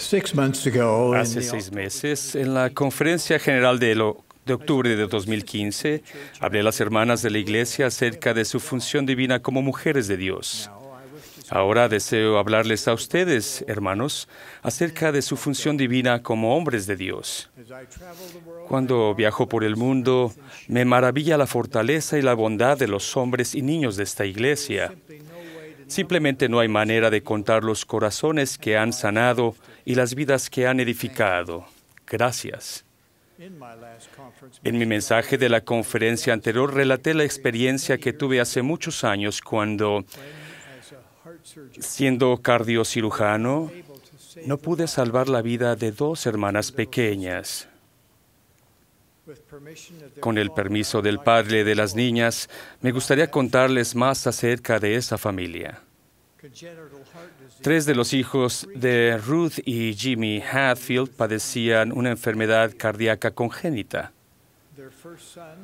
Hace seis meses, en la conferencia general de, lo, de octubre de 2015, hablé a las hermanas de la iglesia acerca de su función divina como mujeres de Dios. Ahora deseo hablarles a ustedes, hermanos, acerca de su función divina como hombres de Dios. Cuando viajo por el mundo, me maravilla la fortaleza y la bondad de los hombres y niños de esta iglesia. Simplemente no hay manera de contar los corazones que han sanado y las vidas que han edificado. Gracias. En mi mensaje de la conferencia anterior relaté la experiencia que tuve hace muchos años cuando, siendo cardiocirujano, no pude salvar la vida de dos hermanas pequeñas. Con el permiso del padre de las niñas, me gustaría contarles más acerca de esa familia. Tres de los hijos de Ruth y Jimmy Hatfield padecían una enfermedad cardíaca congénita.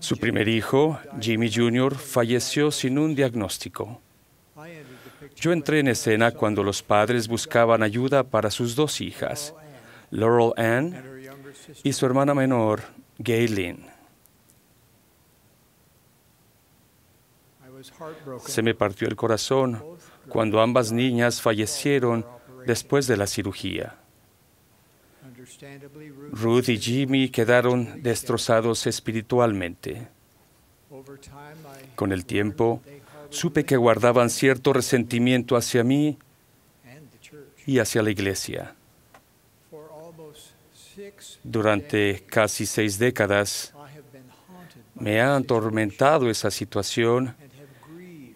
Su primer hijo, Jimmy Jr., falleció sin un diagnóstico. Yo entré en escena cuando los padres buscaban ayuda para sus dos hijas, Laurel Ann y su hermana menor, Galen. Se me partió el corazón cuando ambas niñas fallecieron después de la cirugía. Ruth y Jimmy quedaron destrozados espiritualmente. Con el tiempo, supe que guardaban cierto resentimiento hacia mí y hacia la iglesia. Durante casi seis décadas me ha atormentado esa situación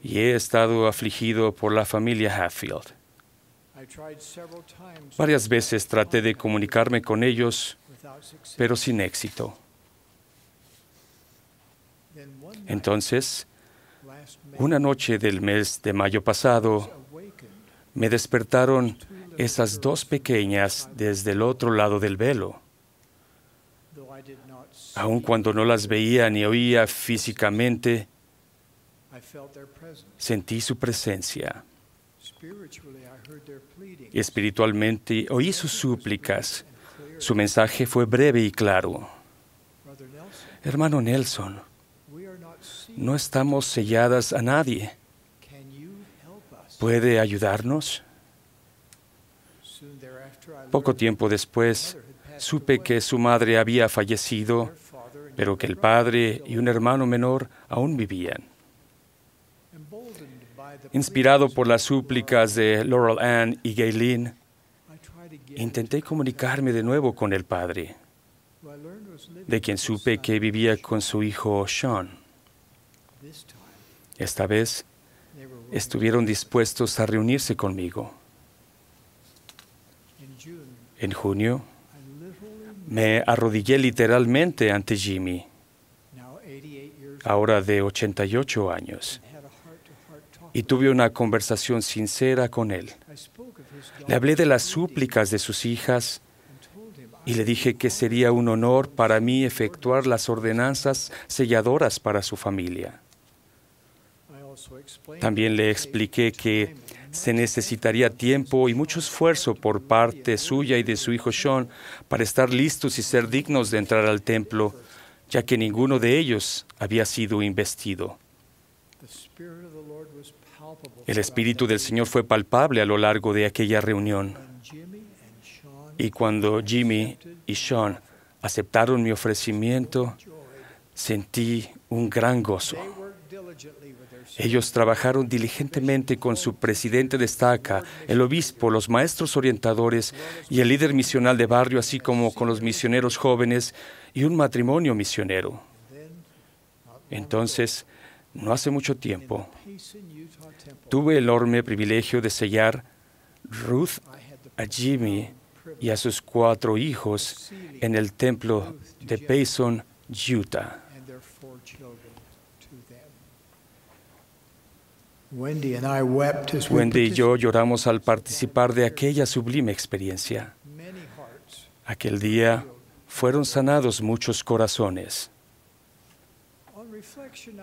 y he estado afligido por la familia Hatfield. Varias veces traté de comunicarme con ellos, pero sin éxito. Entonces, una noche del mes de mayo pasado, me despertaron esas dos pequeñas desde el otro lado del velo. Aun cuando no las veía ni oía físicamente, sentí su presencia. Espiritualmente oí sus súplicas. Su mensaje fue breve y claro. Hermano Nelson, no estamos selladas a nadie. ¿Puede ayudarnos? Poco tiempo después, supe que su madre había fallecido, pero que el padre y un hermano menor aún vivían. Inspirado por las súplicas de Laurel Ann y Gaylene, intenté comunicarme de nuevo con el padre, de quien supe que vivía con su hijo Sean. Esta vez estuvieron dispuestos a reunirse conmigo en junio, me arrodillé literalmente ante Jimmy, ahora de 88 años, y tuve una conversación sincera con él. Le hablé de las súplicas de sus hijas y le dije que sería un honor para mí efectuar las ordenanzas selladoras para su familia. También le expliqué que se necesitaría tiempo y mucho esfuerzo por parte suya y de su hijo Sean para estar listos y ser dignos de entrar al templo, ya que ninguno de ellos había sido investido. El Espíritu del Señor fue palpable a lo largo de aquella reunión. Y cuando Jimmy y Sean aceptaron mi ofrecimiento, sentí un gran gozo. Ellos trabajaron diligentemente con su presidente de estaca, el obispo, los maestros orientadores y el líder misional de barrio, así como con los misioneros jóvenes y un matrimonio misionero. Entonces, no hace mucho tiempo, tuve el enorme privilegio de sellar Ruth a Jimmy y a sus cuatro hijos en el templo de Payson, Utah Wendy y yo lloramos al participar de aquella sublime experiencia. Aquel día fueron sanados muchos corazones.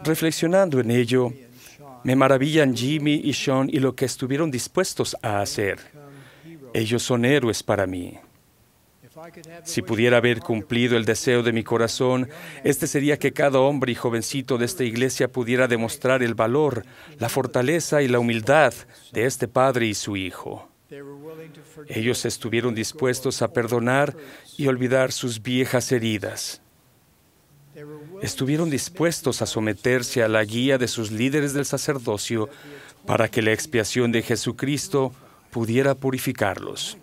Reflexionando en ello, me maravillan Jimmy y Sean y lo que estuvieron dispuestos a hacer. Ellos son héroes para mí. Si pudiera haber cumplido el deseo de mi corazón, este sería que cada hombre y jovencito de esta iglesia pudiera demostrar el valor, la fortaleza y la humildad de este padre y su hijo. Ellos estuvieron dispuestos a perdonar y olvidar sus viejas heridas. Estuvieron dispuestos a someterse a la guía de sus líderes del sacerdocio para que la expiación de Jesucristo pudiera purificarlos.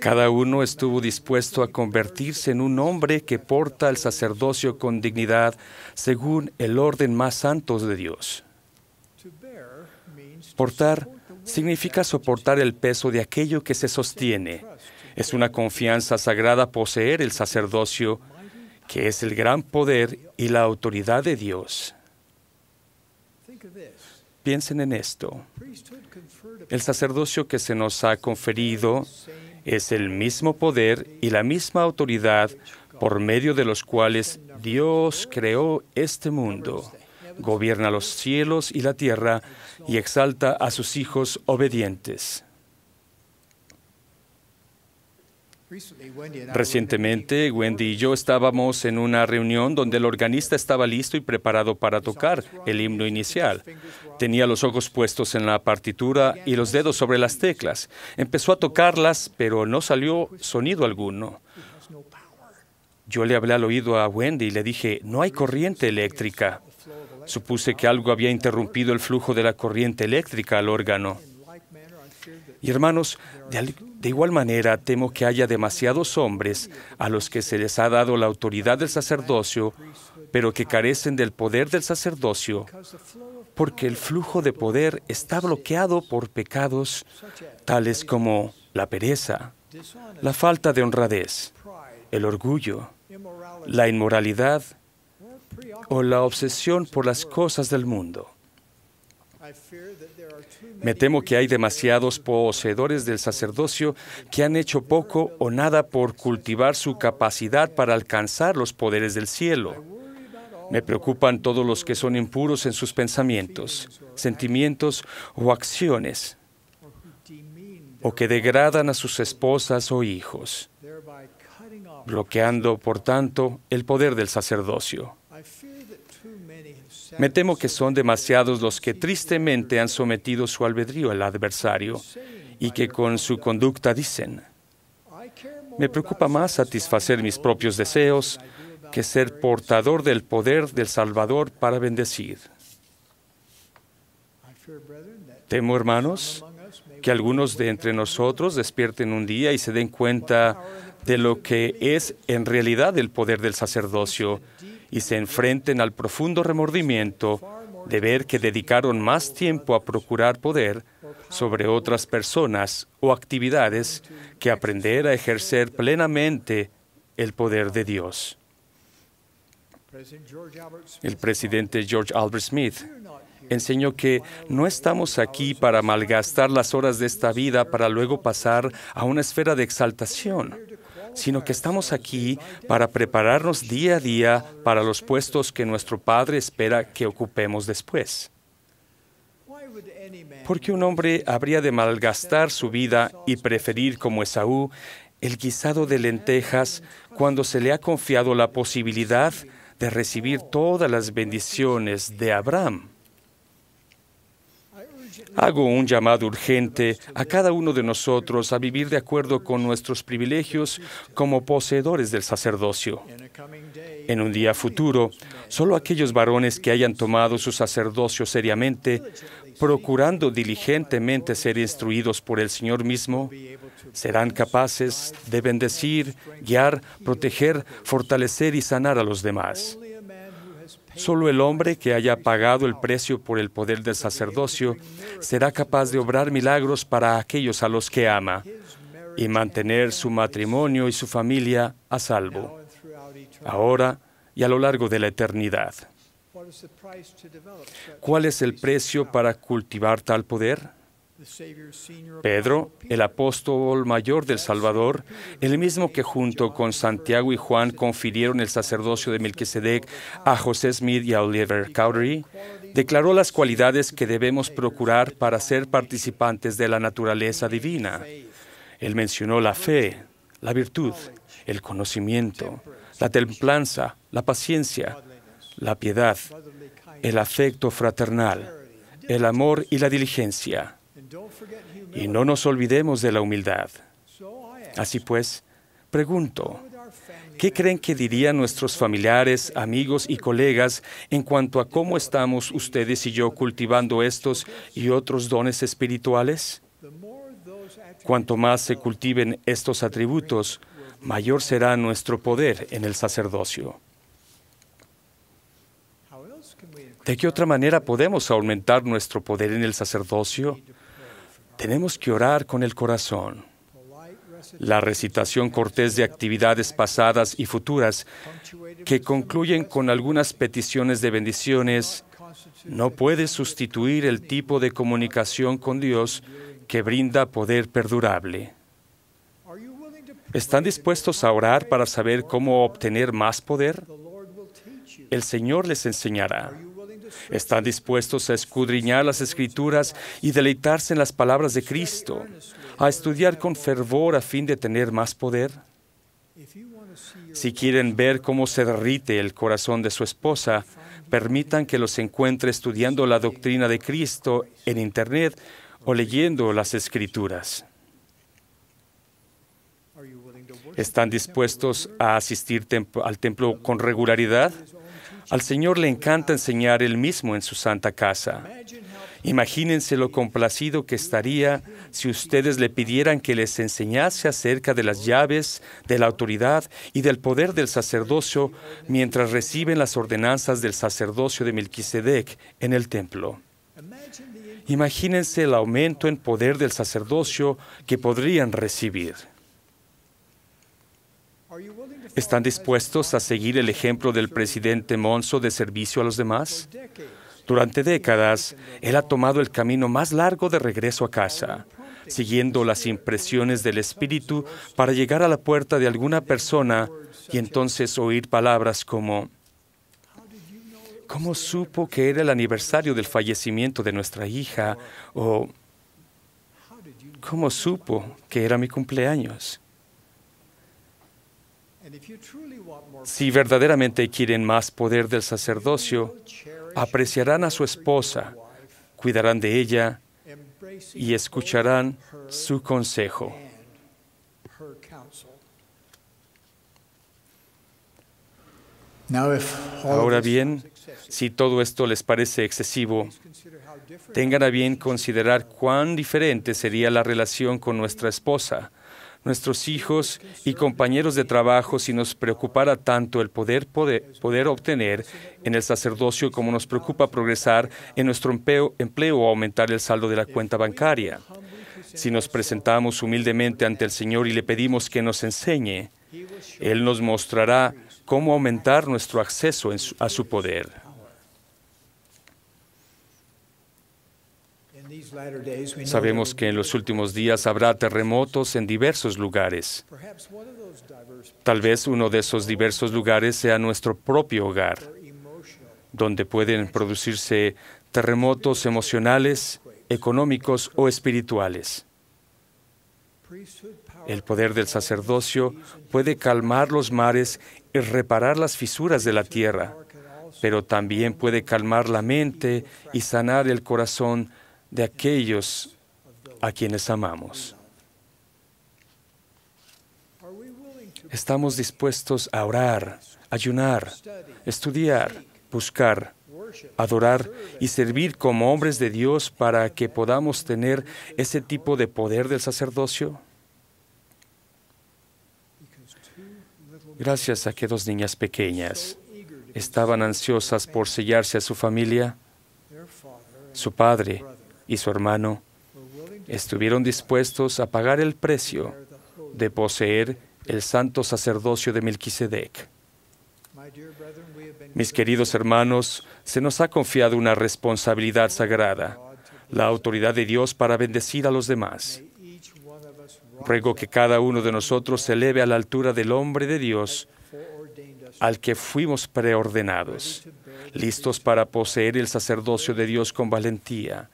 Cada uno estuvo dispuesto a convertirse en un hombre que porta el sacerdocio con dignidad según el orden más santo de Dios. Portar significa soportar el peso de aquello que se sostiene. Es una confianza sagrada poseer el sacerdocio, que es el gran poder y la autoridad de Dios. Piensen en esto. El sacerdocio que se nos ha conferido es el mismo poder y la misma autoridad por medio de los cuales Dios creó este mundo, gobierna los cielos y la tierra y exalta a sus hijos obedientes. Recientemente, Wendy y yo estábamos en una reunión donde el organista estaba listo y preparado para tocar el himno inicial. Tenía los ojos puestos en la partitura y los dedos sobre las teclas. Empezó a tocarlas, pero no salió sonido alguno. Yo le hablé al oído a Wendy y le dije, no hay corriente eléctrica. Supuse que algo había interrumpido el flujo de la corriente eléctrica al órgano. Y hermanos, de de igual manera, temo que haya demasiados hombres a los que se les ha dado la autoridad del sacerdocio, pero que carecen del poder del sacerdocio, porque el flujo de poder está bloqueado por pecados tales como la pereza, la falta de honradez, el orgullo, la inmoralidad o la obsesión por las cosas del mundo. Me temo que hay demasiados poseedores del sacerdocio que han hecho poco o nada por cultivar su capacidad para alcanzar los poderes del cielo. Me preocupan todos los que son impuros en sus pensamientos, sentimientos o acciones, o que degradan a sus esposas o hijos, bloqueando, por tanto, el poder del sacerdocio. Me temo que son demasiados los que tristemente han sometido su albedrío al adversario y que con su conducta dicen, me preocupa más satisfacer mis propios deseos que ser portador del poder del Salvador para bendecir. Temo, hermanos, que algunos de entre nosotros despierten un día y se den cuenta de lo que es en realidad el poder del sacerdocio y se enfrenten al profundo remordimiento de ver que dedicaron más tiempo a procurar poder sobre otras personas o actividades que aprender a ejercer plenamente el poder de Dios. El presidente George Albert Smith enseñó que no estamos aquí para malgastar las horas de esta vida para luego pasar a una esfera de exaltación sino que estamos aquí para prepararnos día a día para los puestos que nuestro Padre espera que ocupemos después. ¿Por qué un hombre habría de malgastar su vida y preferir como Esaú el guisado de lentejas cuando se le ha confiado la posibilidad de recibir todas las bendiciones de Abraham? Hago un llamado urgente a cada uno de nosotros a vivir de acuerdo con nuestros privilegios como poseedores del sacerdocio. En un día futuro, solo aquellos varones que hayan tomado su sacerdocio seriamente, procurando diligentemente ser instruidos por el Señor mismo, serán capaces de bendecir, guiar, proteger, fortalecer y sanar a los demás. Solo el hombre que haya pagado el precio por el poder del sacerdocio será capaz de obrar milagros para aquellos a los que ama y mantener su matrimonio y su familia a salvo, ahora y a lo largo de la eternidad. ¿Cuál es el precio para cultivar tal poder? Pedro, el apóstol mayor del Salvador, el mismo que junto con Santiago y Juan confirieron el sacerdocio de Melquisedec a José Smith y a Oliver Cowdery, declaró las cualidades que debemos procurar para ser participantes de la naturaleza divina. Él mencionó la fe, la virtud, el conocimiento, la templanza, la paciencia, la piedad, el afecto fraternal, el amor y la diligencia. Y no nos olvidemos de la humildad. Así pues, pregunto, ¿qué creen que dirían nuestros familiares, amigos y colegas en cuanto a cómo estamos ustedes y yo cultivando estos y otros dones espirituales? Cuanto más se cultiven estos atributos, mayor será nuestro poder en el sacerdocio. ¿De qué otra manera podemos aumentar nuestro poder en el sacerdocio? Tenemos que orar con el corazón. La recitación cortés de actividades pasadas y futuras, que concluyen con algunas peticiones de bendiciones, no puede sustituir el tipo de comunicación con Dios que brinda poder perdurable. ¿Están dispuestos a orar para saber cómo obtener más poder? El Señor les enseñará. Están dispuestos a escudriñar las escrituras y deleitarse en las palabras de Cristo, a estudiar con fervor a fin de tener más poder. Si quieren ver cómo se derrite el corazón de su esposa, permitan que los encuentre estudiando la doctrina de Cristo en Internet o leyendo las escrituras. ¿Están dispuestos a asistir al templo con regularidad? Al Señor le encanta enseñar Él mismo en su santa casa. Imagínense lo complacido que estaría si ustedes le pidieran que les enseñase acerca de las llaves, de la autoridad y del poder del sacerdocio mientras reciben las ordenanzas del sacerdocio de Melquisedec en el templo. Imagínense el aumento en poder del sacerdocio que podrían recibir. ¿Están dispuestos a seguir el ejemplo del presidente Monzo de servicio a los demás? Durante décadas, él ha tomado el camino más largo de regreso a casa, siguiendo las impresiones del espíritu para llegar a la puerta de alguna persona y entonces oír palabras como, ¿cómo supo que era el aniversario del fallecimiento de nuestra hija? O, ¿cómo supo que era mi cumpleaños? Si verdaderamente quieren más poder del sacerdocio, apreciarán a su esposa, cuidarán de ella y escucharán su consejo. Ahora bien, si todo esto les parece excesivo, tengan a bien considerar cuán diferente sería la relación con nuestra esposa nuestros hijos y compañeros de trabajo si nos preocupara tanto el poder, poder, obtener en el sacerdocio como nos preocupa progresar en nuestro empleo, o aumentar el saldo de la cuenta bancaria. Si nos presentamos humildemente ante el Señor y le pedimos que nos enseñe, Él nos mostrará cómo aumentar nuestro acceso a su poder. Sabemos que en los últimos días habrá terremotos en diversos lugares. Tal vez uno de esos diversos lugares sea nuestro propio hogar, donde pueden producirse terremotos emocionales, económicos o espirituales. El poder del sacerdocio puede calmar los mares y reparar las fisuras de la tierra, pero también puede calmar la mente y sanar el corazón de aquellos a quienes amamos. Estamos dispuestos a orar, ayunar, estudiar, buscar, adorar y servir como hombres de Dios para que podamos tener ese tipo de poder del sacerdocio? Gracias a que dos niñas pequeñas estaban ansiosas por sellarse a su familia, su padre y su hermano estuvieron dispuestos a pagar el precio de poseer el santo sacerdocio de Melquisedec. Mis queridos hermanos, se nos ha confiado una responsabilidad sagrada, la autoridad de Dios para bendecir a los demás. Ruego que cada uno de nosotros se eleve a la altura del hombre de Dios al que fuimos preordenados, listos para poseer el sacerdocio de Dios con valentía,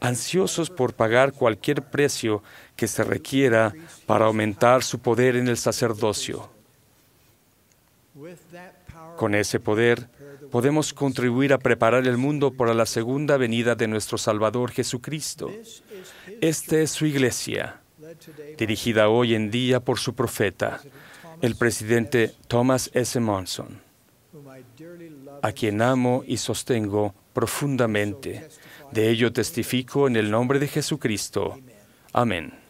ansiosos por pagar cualquier precio que se requiera para aumentar su poder en el sacerdocio. Con ese poder podemos contribuir a preparar el mundo para la segunda venida de nuestro Salvador Jesucristo. Esta es su iglesia, dirigida hoy en día por su profeta, el presidente Thomas S. Monson, a quien amo y sostengo profundamente. De ello testifico en el nombre de Jesucristo. Amén.